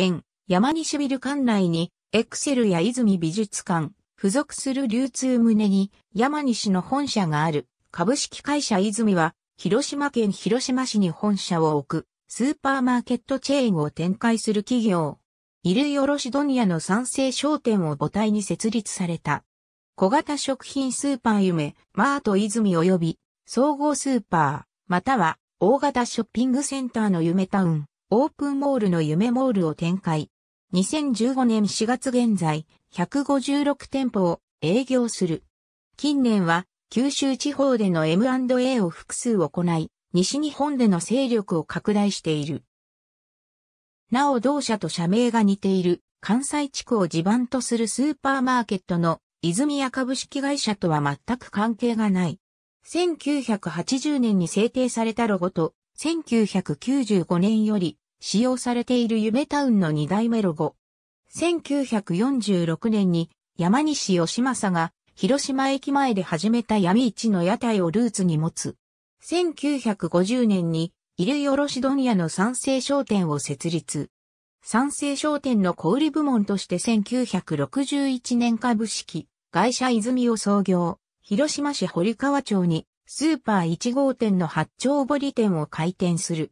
現、山西ビル館内に、エクセルや泉美術館、付属する流通棟に、山西の本社がある、株式会社泉は、広島県広島市に本社を置く、スーパーマーケットチェーンを展開する企業。衣類卸問屋の賛成商店を母体に設立された。小型食品スーパー夢、マート泉及び、総合スーパー、または、大型ショッピングセンターの夢タウン、オープンモールの夢モールを展開。2015年4月現在、156店舗を営業する。近年は、九州地方での M&A を複数行い、西日本での勢力を拡大している。なお同社と社名が似ている関西地区を地盤とするスーパーマーケットの泉屋株式会社とは全く関係がない。1980年に制定されたロゴと1995年より使用されている夢タウンの2代目ロゴ。1946年に山西義政が広島駅前で始めた闇市の屋台をルーツに持つ。1950年に衣類卸問屋の賛成商店を設立。賛成商店の小売部門として1961年株式会社泉を創業。広島市堀川町にスーパー1号店の八丁堀店を開店する。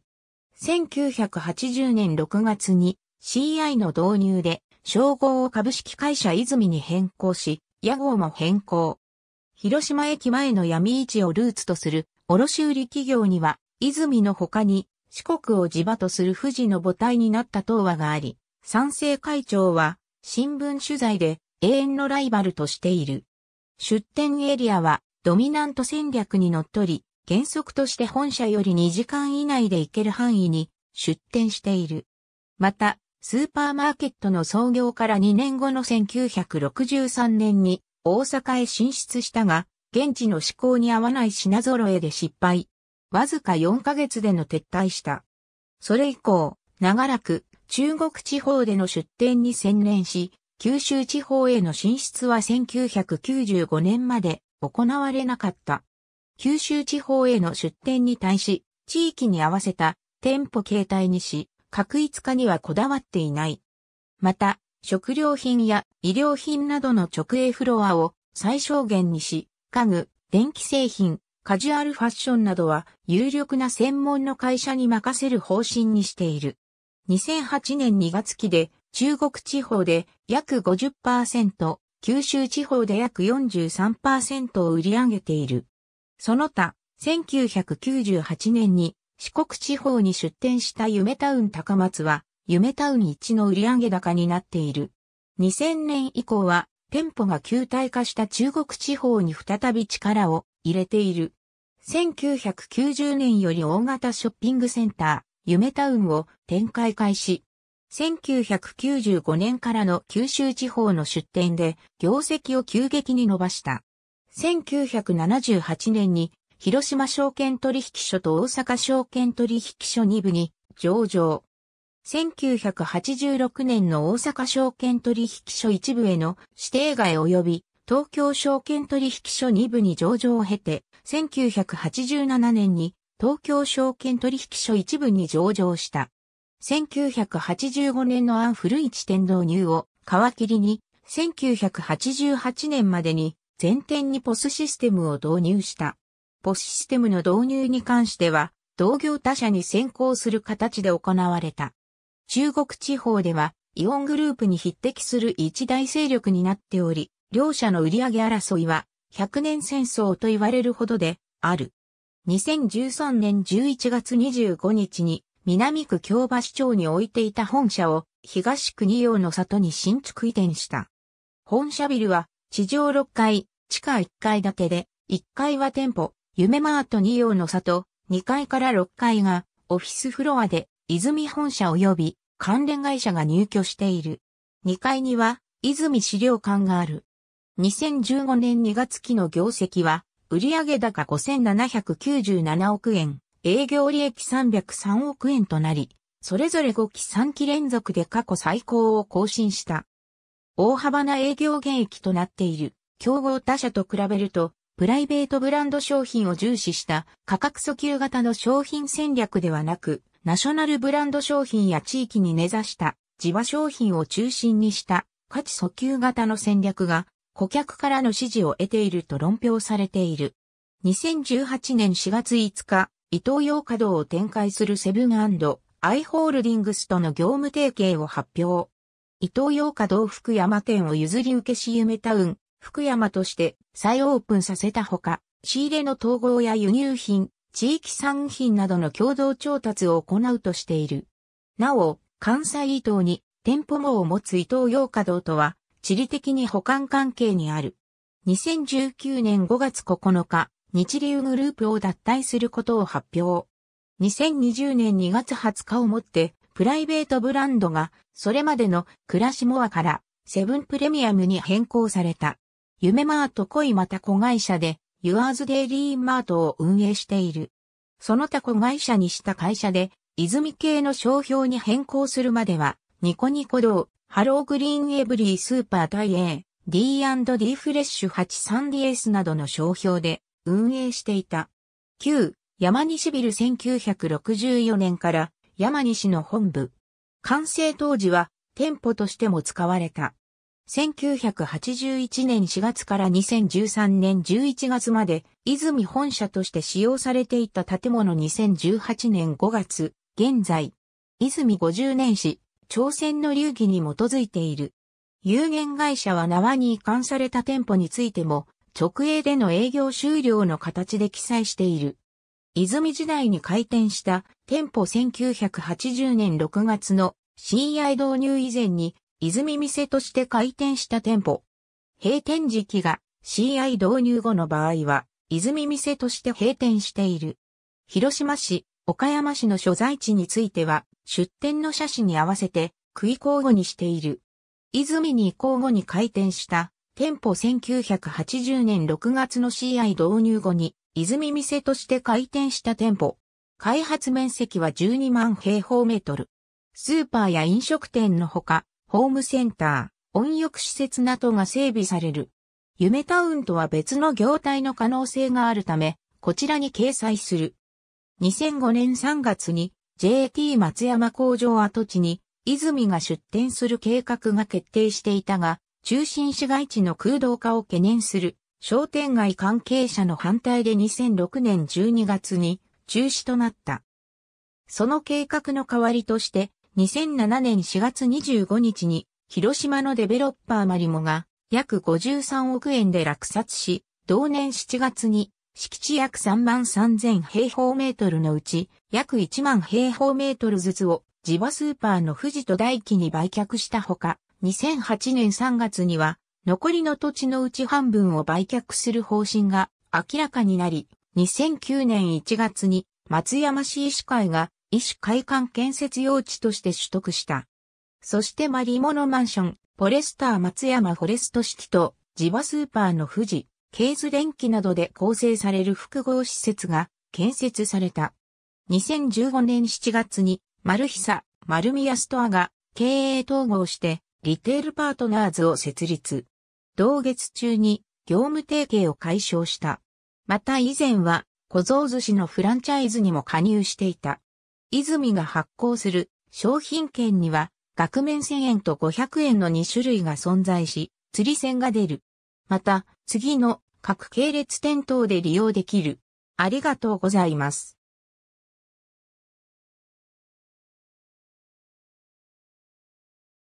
1980年6月に CI の導入で称号を株式会社泉に変更し、屋号も変更。広島駅前の闇市をルーツとする卸売企業には、泉の他に四国を地場とする富士の母体になった東和があり、賛成会長は新聞取材で永遠のライバルとしている。出店エリアはドミナント戦略にのっとり、原則として本社より2時間以内で行ける範囲に出店している。また、スーパーマーケットの創業から2年後の1963年に大阪へ進出したが、現地の思考に合わない品揃えで失敗。わずか4ヶ月での撤退した。それ以降、長らく中国地方での出店に専念し、九州地方への進出は1995年まで行われなかった。九州地方への出店に対し、地域に合わせた店舗形態にし、確一化にはこだわっていない。また、食料品や医療品などの直営フロアを最小限にし、家具、電気製品、カジュアルファッションなどは有力な専門の会社に任せる方針にしている。2008年2月期で中国地方で約50%、九州地方で約43%を売り上げている。その他、1998年に四国地方に出店した夢タウン高松は、夢タウン一の売上高になっている。2000年以降は、店舗が旧体化した中国地方に再び力を入れている。1990年より大型ショッピングセンター、夢タウンを展開開始。1995年からの九州地方の出店で業績を急激に伸ばした。1978年に広島証券取引所と大阪証券取引所2部に上場。1986年の大阪証券取引所1部への指定外及び東京証券取引所2部に上場を経て、1987年に東京証券取引所1部に上場した。1985年のアンフル天導入を皮切りに、1988年までに前提にポスシステムを導入した。ポスシステムの導入に関しては、同業他社に先行する形で行われた。中国地方では、イオングループに匹敵する一大勢力になっており、両社の売上争いは、100年戦争と言われるほどで、ある。2013年11月25日に、南区京橋町に置いていた本社を、東区二葉の里に新築移転した。本社ビルは、地上6階、地下1階建てで、1階は店舗、夢マート2用の里、2階から6階が、オフィスフロアで、泉本社及び、関連会社が入居している。2階には、泉資料館がある。2015年2月期の業績は、売上高5797億円、営業利益303億円となり、それぞれ5期3期連続で過去最高を更新した。大幅な営業減益となっている。競合他社と比べると、プライベートブランド商品を重視した価格訴求型の商品戦略ではなく、ナショナルブランド商品や地域に根ざした地場商品を中心にした価値訴求型の戦略が顧客からの支持を得ていると論評されている。2018年4月5日、伊東洋華堂を展開するセブンアイ・ホールディングスとの業務提携を発表。伊東洋華堂福山店を譲り受けし夢タウン、福山として再オープンさせたほか、仕入れの統合や輸入品、地域産品などの共同調達を行うとしている。なお、関西伊東に店舗網を持つ伊東洋華堂とは、地理的に補完関係にある。2019年5月9日、日流グループを脱退することを発表。2020年2月20日をもって、プライベートブランドが、それまでのクラシモアからセブンプレミアムに変更された。夢マート恋また子会社で、ユアーズデイリーマートを運営している。その他子会社にした会社で、泉系の商標に変更するまでは、ニコニコ堂、ハローグリーンエブリースーパータエ A、D&D フレッシュ 83DS などの商標で運営していた。旧、山西ビル1964年から山西の本部。完成当時は店舗としても使われた。1981年4月から2013年11月まで、泉本社として使用されていた建物2018年5月、現在、泉50年史、朝鮮の流儀に基づいている。有限会社は縄に移管された店舗についても、直営での営業終了の形で記載している。泉時代に開店した店舗1980年6月の CI 導入以前に泉店として開店した店舗。閉店時期が CI 導入後の場合は泉店として閉店している。広島市、岡山市の所在地については出店の写真に合わせて区移交互にしている。泉に移行後に開店した店舗1980年6月の CI 導入後に泉店として開店した店舗。開発面積は12万平方メートル。スーパーや飲食店のほか、ホームセンター、温浴施設などが整備される。夢タウンとは別の業態の可能性があるため、こちらに掲載する。2005年3月に JT 松山工場跡地に泉が出店する計画が決定していたが、中心市街地の空洞化を懸念する商店街関係者の反対で2006年12月に中止となった。その計画の代わりとして、2007年4月25日に、広島のデベロッパーマリモが、約53億円で落札し、同年7月に、敷地約3万3000平方メートルのうち、約1万平方メートルずつを、地場スーパーの富士と大輝に売却したほか、2008年3月には、残りの土地のうち半分を売却する方針が明らかになり、2009年1月に松山市医師会が医師会館建設用地として取得した。そしてマリモのマンション、フォレスター松山フォレストシティと地場スーパーの富士、ケーズ電機などで構成される複合施設が建設された。2015年7月にマルヒサ、マルミヤストアが経営統合してリテールパートナーズを設立。同月中に業務提携を解消した。また以前は小僧寿司のフランチャイズにも加入していた。泉が発行する商品券には額面1000円と500円の2種類が存在し、釣り線が出る。また、次の各系列店頭で利用できる。ありがとうございます。